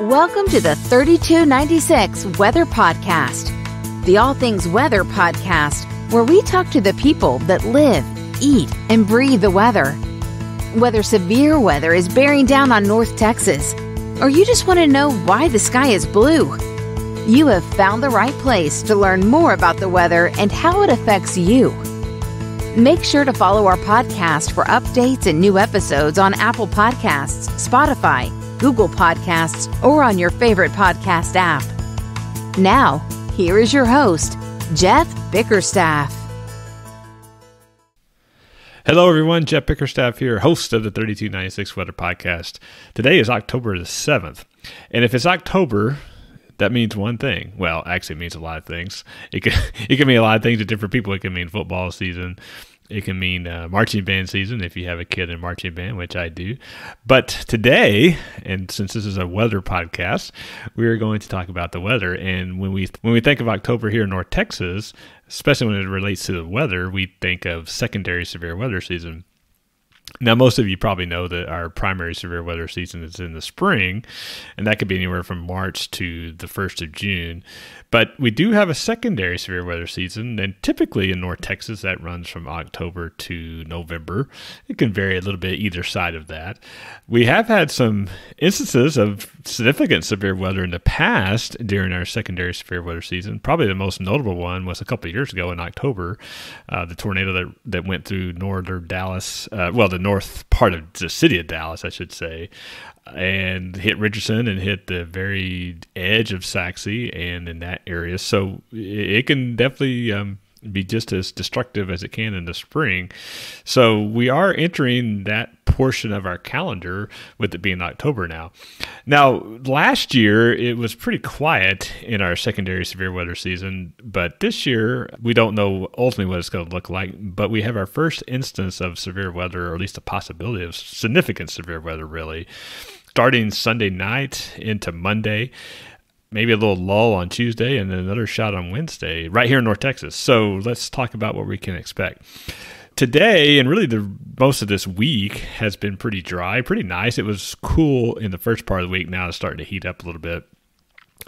Welcome to the 3296 Weather Podcast, the All Things Weather Podcast, where we talk to the people that live, eat, and breathe the weather. Whether severe weather is bearing down on North Texas, or you just want to know why the sky is blue, you have found the right place to learn more about the weather and how it affects you. Make sure to follow our podcast for updates and new episodes on Apple Podcasts, Spotify, Google Podcasts, or on your favorite podcast app. Now, here is your host, Jeff Bickerstaff. Hello, everyone. Jeff Bickerstaff here, host of the 3296 Weather Podcast. Today is October the 7th. And if it's October, that means one thing. Well, actually, it means a lot of things. It can, it can mean a lot of things to different people. It can mean football season, it can mean uh, marching band season if you have a kid in marching band, which I do. But today, and since this is a weather podcast, we are going to talk about the weather. And when we when we think of October here in North Texas, especially when it relates to the weather, we think of secondary severe weather season. Now, most of you probably know that our primary severe weather season is in the spring, and that could be anywhere from March to the 1st of June. But we do have a secondary severe weather season, and typically in North Texas, that runs from October to November. It can vary a little bit either side of that. We have had some instances of significant severe weather in the past during our secondary severe weather season. Probably the most notable one was a couple of years ago in October, uh, the tornado that, that went through northern Dallas, uh, well, the north part of the city of Dallas, I should say, and hit Richardson and hit the very edge of Saxe and in that area. So it can definitely um, be just as destructive as it can in the spring. So we are entering that portion of our calendar with it being October now. Now, last year it was pretty quiet in our secondary severe weather season, but this year we don't know ultimately what it's going to look like, but we have our first instance of severe weather, or at least a possibility of significant severe weather, really, starting Sunday night into Monday maybe a little lull on Tuesday and then another shot on Wednesday right here in North Texas. So let's talk about what we can expect today and really the most of this week has been pretty dry, pretty nice. It was cool in the first part of the week. Now it's starting to heat up a little bit.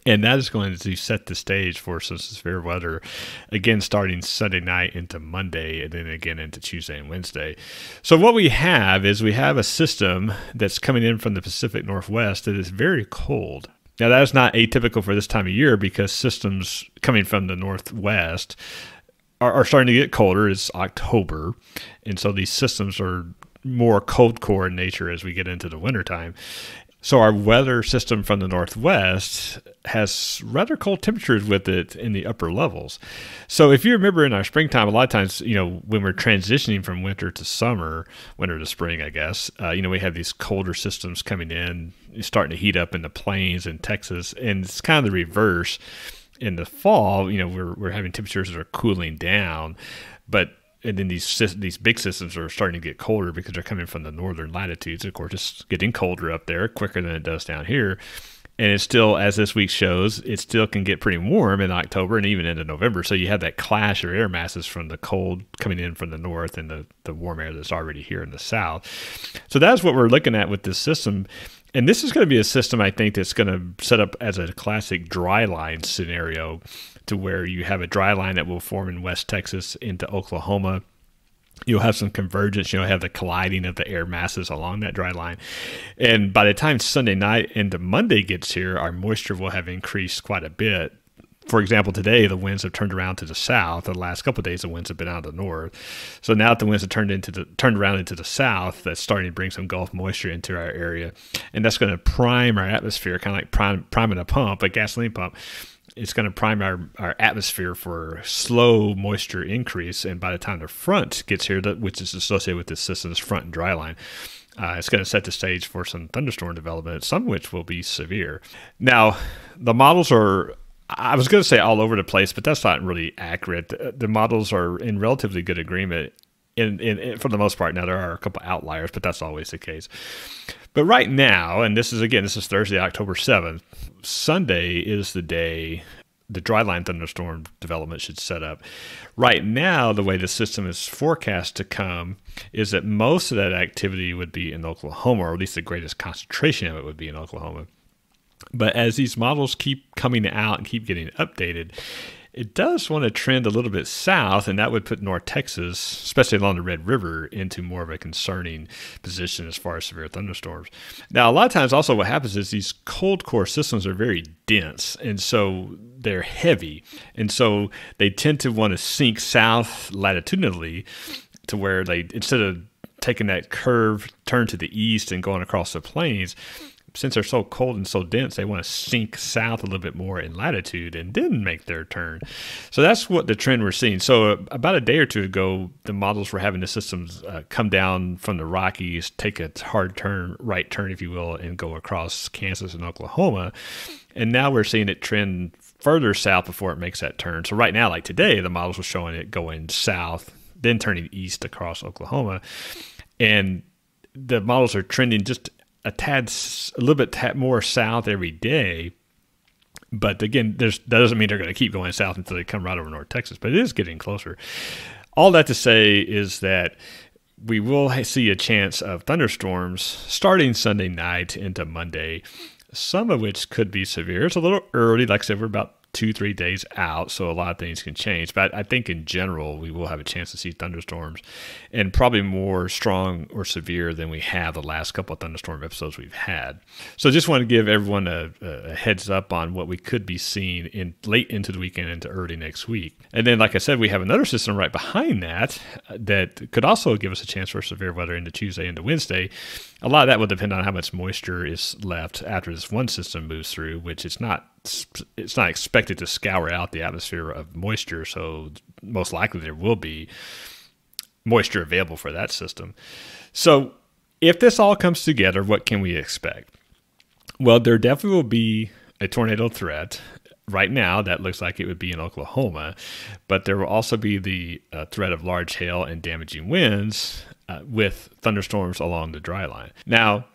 And that is going to set the stage for some severe weather again, starting Sunday night into Monday, and then again into Tuesday and Wednesday. So, what we have is we have a system that's coming in from the Pacific Northwest that is very cold. Now, that is not atypical for this time of year because systems coming from the Northwest are, are starting to get colder. It's October, and so these systems are more cold core in nature as we get into the wintertime. So our weather system from the northwest has rather cold temperatures with it in the upper levels. So if you remember in our springtime, a lot of times, you know, when we're transitioning from winter to summer, winter to spring, I guess, uh, you know, we have these colder systems coming in, starting to heat up in the plains in Texas, and it's kind of the reverse in the fall, you know, we're we're having temperatures that are cooling down, but and then these these big systems are starting to get colder because they're coming from the northern latitudes. Of course, it's getting colder up there quicker than it does down here and it's still as this week shows it still can get pretty warm in october and even into november so you have that clash of air masses from the cold coming in from the north and the, the warm air that's already here in the south so that's what we're looking at with this system and this is going to be a system i think that's going to set up as a classic dry line scenario to where you have a dry line that will form in west texas into oklahoma you'll have some convergence. You'll have the colliding of the air masses along that dry line. And by the time Sunday night into Monday gets here, our moisture will have increased quite a bit. For example, today the winds have turned around to the south. The last couple days the winds have been out of the north. So now that the winds have turned into the turned around into the south, that's starting to bring some Gulf moisture into our area, and that's going to prime our atmosphere, kind of like prime priming a pump, a gasoline pump it's going to prime our, our atmosphere for slow moisture increase. And by the time the front gets here, which is associated with this system's front and dry line, uh, it's going to set the stage for some thunderstorm development, some of which will be severe. Now, the models are, I was going to say all over the place, but that's not really accurate. The, the models are in relatively good agreement in, in, in, for the most part. Now, there are a couple outliers, but that's always the case. But right now, and this is again, this is Thursday, October 7th, Sunday is the day the dry line thunderstorm development should set up. Right now, the way the system is forecast to come is that most of that activity would be in Oklahoma, or at least the greatest concentration of it would be in Oklahoma. But as these models keep coming out and keep getting updated, it does want to trend a little bit south, and that would put North Texas, especially along the Red River, into more of a concerning position as far as severe thunderstorms. Now, a lot of times, also what happens is these cold core systems are very dense, and so they're heavy, and so they tend to want to sink south latitudinally to where they, instead of taking that curve, turn to the east and going across the plains since they're so cold and so dense, they want to sink south a little bit more in latitude and then make their turn. So that's what the trend we're seeing. So uh, about a day or two ago, the models were having the systems uh, come down from the Rockies, take a hard turn, right turn, if you will, and go across Kansas and Oklahoma. And now we're seeing it trend further south before it makes that turn. So right now, like today, the models were showing it going south, then turning east across Oklahoma. And the models are trending just a tad, a little bit tad more south every day. But again, there's, that doesn't mean they're going to keep going south until they come right over North Texas, but it is getting closer. All that to say is that we will see a chance of thunderstorms starting Sunday night into Monday, some of which could be severe. It's a little early. Like I said, we're about two, three days out, so a lot of things can change. But I think in general, we will have a chance to see thunderstorms and probably more strong or severe than we have the last couple of thunderstorm episodes we've had. So just want to give everyone a, a heads up on what we could be seeing in late into the weekend into early next week. And then, like I said, we have another system right behind that uh, that could also give us a chance for severe weather into Tuesday into Wednesday. A lot of that will depend on how much moisture is left after this one system moves through, which it's not it's not expected to scour out the atmosphere of moisture, so most likely there will be moisture available for that system. So, if this all comes together, what can we expect? Well, there definitely will be a tornado threat. Right now, that looks like it would be in Oklahoma, but there will also be the uh, threat of large hail and damaging winds uh, with thunderstorms along the dry line. Now,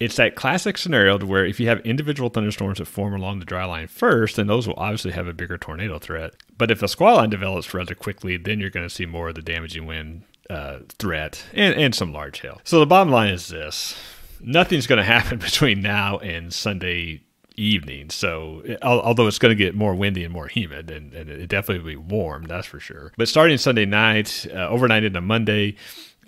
it's that classic scenario to where if you have individual thunderstorms that form along the dry line first, then those will obviously have a bigger tornado threat. But if a squall line develops rather quickly, then you're going to see more of the damaging wind uh, threat and, and some large hail. So the bottom line is this nothing's going to happen between now and Sunday evening. So, although it's going to get more windy and more humid, and, and it definitely will be warm, that's for sure. But starting Sunday night, uh, overnight into Monday,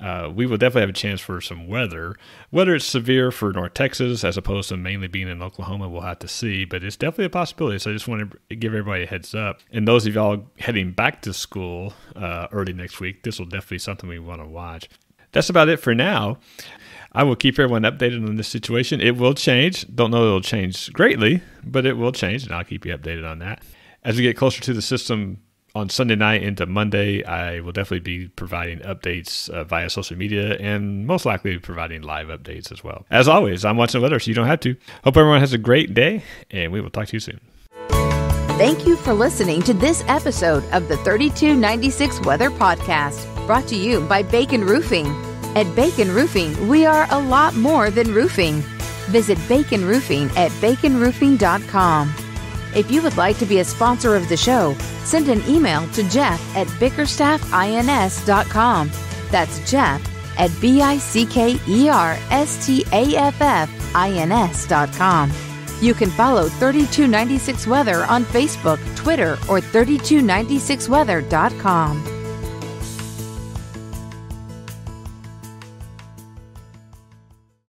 uh, we will definitely have a chance for some weather. Whether it's severe for North Texas as opposed to mainly being in Oklahoma, we'll have to see, but it's definitely a possibility. So I just want to give everybody a heads up. And those of y'all heading back to school uh, early next week, this will definitely be something we want to watch. That's about it for now. I will keep everyone updated on this situation. It will change. Don't know it'll change greatly, but it will change, and I'll keep you updated on that. As we get closer to the system on Sunday night into Monday, I will definitely be providing updates uh, via social media and most likely providing live updates as well. As always, I'm watching the weather, so you don't have to. Hope everyone has a great day, and we will talk to you soon. Thank you for listening to this episode of the 3296 Weather Podcast, brought to you by Bacon Roofing. At Bacon Roofing, we are a lot more than roofing. Visit Bacon Roofing at baconroofing.com. If you would like to be a sponsor of the show, send an email to Jeff at bickerstaffins.com. That's Jeff at B I C K E R S T A F F I N S.com. You can follow 3296 Weather on Facebook, Twitter, or 3296weather.com.